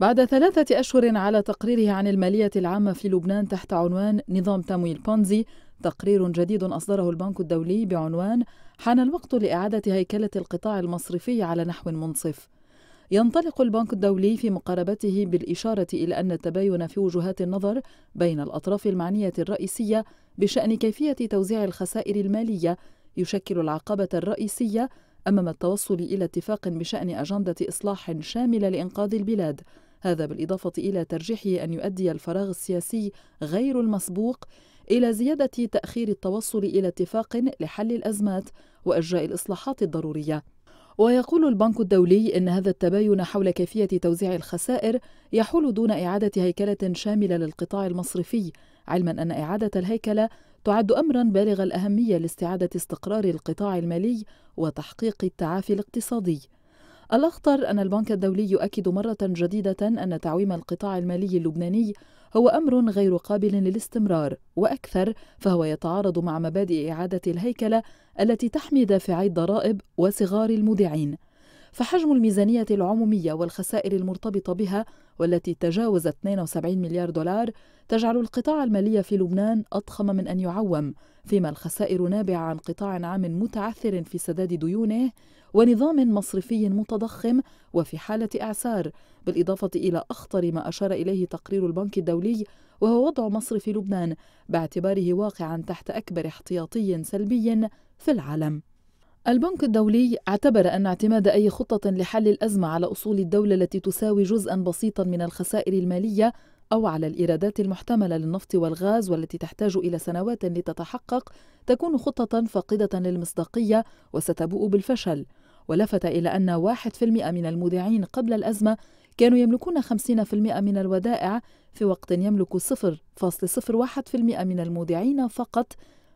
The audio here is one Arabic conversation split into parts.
بعد ثلاثة أشهر على تقريره عن المالية العامة في لبنان تحت عنوان نظام تمويل بونزي تقرير جديد أصدره البنك الدولي بعنوان حان الوقت لإعادة هيكلة القطاع المصرفي على نحو منصف ينطلق البنك الدولي في مقاربته بالإشارة إلى أن التباين في وجهات النظر بين الأطراف المعنية الرئيسية بشأن كيفية توزيع الخسائر المالية يشكل العقبة الرئيسية أمام التوصل إلى اتفاق بشأن أجندة إصلاح شاملة لإنقاذ البلاد هذا بالإضافة إلى ترجيحه أن يؤدي الفراغ السياسي غير المسبوق إلى زيادة تأخير التوصل إلى اتفاق لحل الأزمات وإجراء الإصلاحات الضرورية ويقول البنك الدولي إن هذا التباين حول كيفية توزيع الخسائر يحول دون إعادة هيكلة شاملة للقطاع المصرفي علما أن إعادة الهيكلة تعد امرا بالغ الاهميه لاستعاده استقرار القطاع المالي وتحقيق التعافي الاقتصادي الأخطر أن البنك الدولي يؤكد مرة جديدة أن تعويم القطاع المالي اللبناني هو أمر غير قابل للاستمرار وأكثر فهو يتعارض مع مبادئ إعادة الهيكلة التي تحمي دافعي الضرائب وصغار المودعين فحجم الميزانية العمومية والخسائر المرتبطة بها والتي تجاوزت 72 مليار دولار تجعل القطاع المالي في لبنان أضخم من أن يعوم فيما الخسائر نابعة عن قطاع عام متعثر في سداد ديونه ونظام مصرفي متضخم وفي حالة إعسار بالإضافة إلى أخطر ما أشار إليه تقرير البنك الدولي وهو وضع مصرف لبنان باعتباره واقعا تحت أكبر احتياطي سلبي في العالم البنك الدولي اعتبر أن اعتماد أي خطة لحل الأزمة على أصول الدولة التي تساوي جزءا بسيطا من الخسائر المالية أو على الإيرادات المحتملة للنفط والغاز والتي تحتاج إلى سنوات لتتحقق تكون خطة فاقدة للمصداقية وستبوء بالفشل ولفت إلى أن 1% من المودعين قبل الأزمة كانوا يملكون 50% من الودائع في وقت يملك 0.01% من المودعين فقط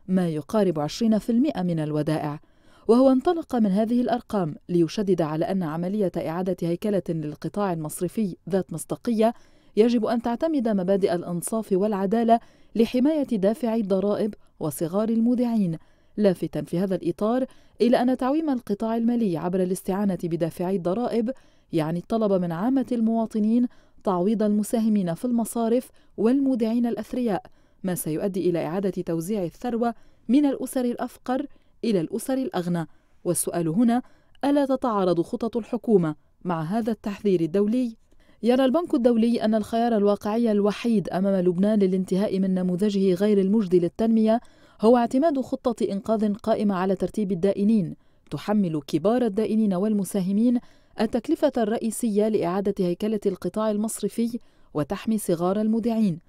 ما يقارب 20% من الودائع وهو انطلق من هذه الأرقام ليشدد على أن عملية إعادة هيكلة للقطاع المصرفي ذات مصداقية يجب أن تعتمد مبادئ الإنصاف والعدالة لحماية دافعي الضرائب وصغار المودعين لافتا في هذا الإطار إلى أن تعويم القطاع المالي عبر الاستعانة بدافعي الضرائب يعني الطلب من عامة المواطنين تعويض المساهمين في المصارف والمودعين الأثرياء ما سيؤدي إلى إعادة توزيع الثروة من الأسر الأفقر إلى الأسر الأغنى والسؤال هنا ألا تتعارض خطط الحكومة مع هذا التحذير الدولي؟ يرى البنك الدولي أن الخيار الواقعي الوحيد أمام لبنان للانتهاء من نموذجه غير المجدي للتنمية هو اعتماد خطة إنقاذ قائمة على ترتيب الدائنين تحمل كبار الدائنين والمساهمين التكلفة الرئيسية لإعادة هيكلة القطاع المصرفي وتحمي صغار المودعين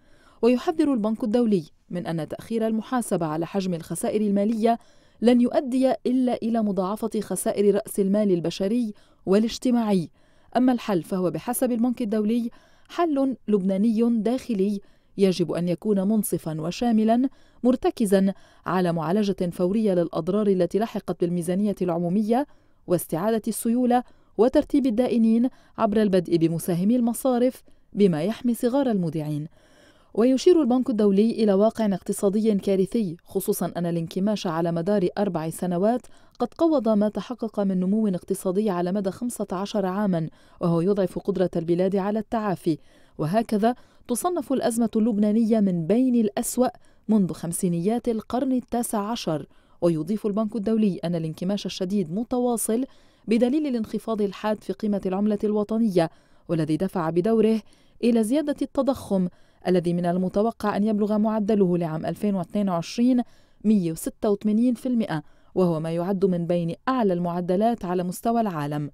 ويحذر البنك الدولي من أن تأخير المحاسبة على حجم الخسائر المالية لن يؤدي إلا إلى مضاعفة خسائر رأس المال البشري والاجتماعي أما الحل فهو بحسب البنك الدولي حل لبناني داخلي يجب أن يكون منصفا وشاملا مرتكزا على معالجة فورية للأضرار التي لحقت بالميزانية العمومية واستعادة السيولة وترتيب الدائنين عبر البدء بمساهمي المصارف بما يحمي صغار المودعين ويشير البنك الدولي إلى واقع اقتصادي كارثي خصوصا أن الانكماش على مدار أربع سنوات قد قوض ما تحقق من نمو اقتصادي على مدى 15 عاما وهو يضعف قدرة البلاد على التعافي وهكذا تصنف الأزمة اللبنانية من بين الأسوأ منذ خمسينيات القرن التاسع عشر ويضيف البنك الدولي أن الانكماش الشديد متواصل بدليل الانخفاض الحاد في قيمة العملة الوطنية والذي دفع بدوره إلى زيادة التضخم الذي من المتوقع أن يبلغ معدله لعام 2022 186% وهو ما يعد من بين أعلى المعدلات على مستوى العالم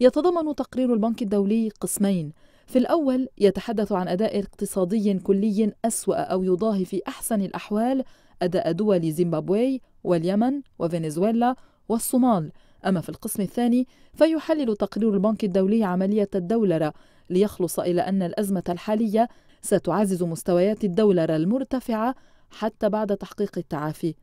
يتضمن تقرير البنك الدولي قسمين في الأول يتحدث عن أداء اقتصادي كلي أسوأ أو يضاهي في أحسن الأحوال أداء دول زيمبابوي واليمن وفنزويلا والصومال أما في القسم الثاني فيحلل تقرير البنك الدولي عملية الدولرة ليخلص إلى أن الأزمة الحالية ستعزز مستويات الدولار المرتفعة حتى بعد تحقيق التعافي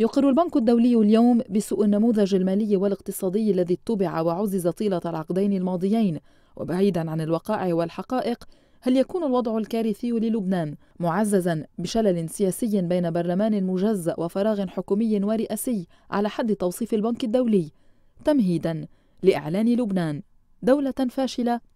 يقر البنك الدولي اليوم بسوء النموذج المالي والاقتصادي الذي اتبع وعزز طيلة العقدين الماضيين وبعيدا عن الوقائع والحقائق هل يكون الوضع الكارثي للبنان معززا بشلل سياسي بين برلمان مجزأ وفراغ حكومي ورئاسي على حد توصيف البنك الدولي تمهيدا لإعلان لبنان دولة فاشلة